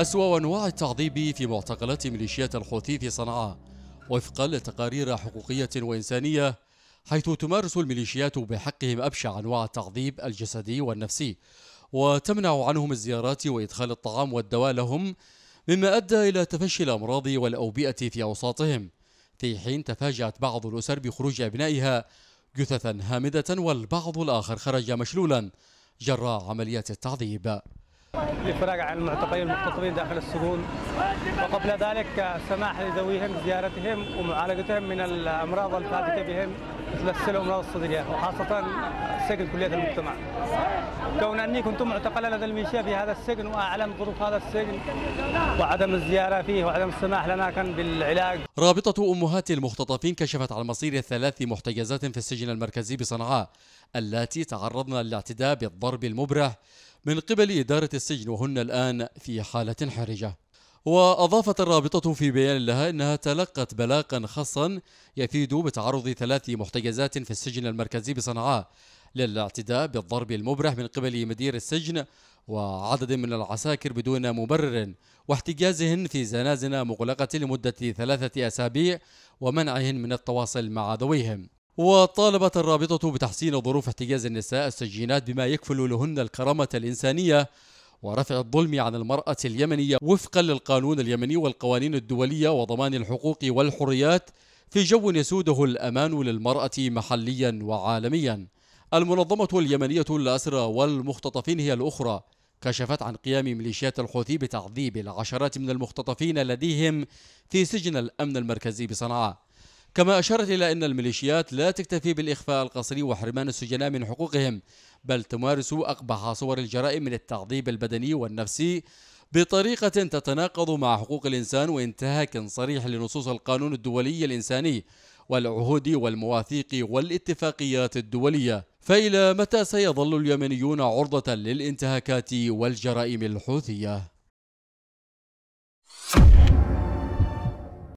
أسوأ أنواع التعذيب في معتقلات ميليشيات الحوثي في صنعاء وفقا لتقارير حقوقية وإنسانية حيث تمارس الميليشيات بحقهم أبشع أنواع التعذيب الجسدي والنفسي وتمنع عنهم الزيارات وإدخال الطعام والدواء لهم مما أدى إلى تفشي الأمراض والأوبئة في أوساطهم في حين تفاجأت بعض الأسر بخروج أبنائها جثثا هامدة والبعض الآخر خرج مشلولا جراء عمليات التعذيب الافراج عن المعتقلين والمغتصبين داخل السجون وقبل ذلك السماح لذويهم بزيارتهم ومعالجتهم من الامراض الفاتته بهم تمثل امراض الصدريه وخاصه سجن كليه المجتمع. كون اني كنت معتقلا لدى الميليشيا في هذا السجن واعلم ظروف هذا السجن وعدم الزياره فيه وعدم السماح لنا كان بالعلاج. رابطه امهات المختطفين كشفت عن مصير ثلاث محتجزات في السجن المركزي بصنعاء اللاتي تعرضن للاعتداء بالضرب المبرح من قبل اداره السجن وهن الان في حاله حرجه. وأضافت الرابطة في بيان لها أنها تلقت بلاغا خاصا يفيد بتعرض ثلاث محتجزات في السجن المركزي بصنعاء للاعتداء بالضرب المبرح من قبل مدير السجن وعدد من العساكر بدون مبرر واحتجازهن في زنازن مغلقة لمدة ثلاثة أسابيع ومنعهن من التواصل مع ذويهم وطالبت الرابطة بتحسين ظروف احتجاز النساء السجينات بما يكفل لهن الكرامة الإنسانية ورفع الظلم عن المرأة اليمنية وفقا للقانون اليمني والقوانين الدولية وضمان الحقوق والحريات في جو يسوده الأمان للمرأة محليا وعالميا المنظمة اليمنية الأسرى والمختطفين هي الأخرى كشفت عن قيام ميليشيات الحوثي بتعذيب العشرات من المختطفين لديهم في سجن الأمن المركزي بصنعاء كما أشرت إلى أن الميليشيات لا تكتفي بالإخفاء القسري وحرمان السجناء من حقوقهم بل تمارس أقبح صور الجرائم من التعذيب البدني والنفسي بطريقة تتناقض مع حقوق الإنسان وانتهاك صريح لنصوص القانون الدولي الإنساني والعهود والمواثيق والاتفاقيات الدولية فإلى متى سيظل اليمنيون عرضة للانتهاكات والجرائم الحوثية؟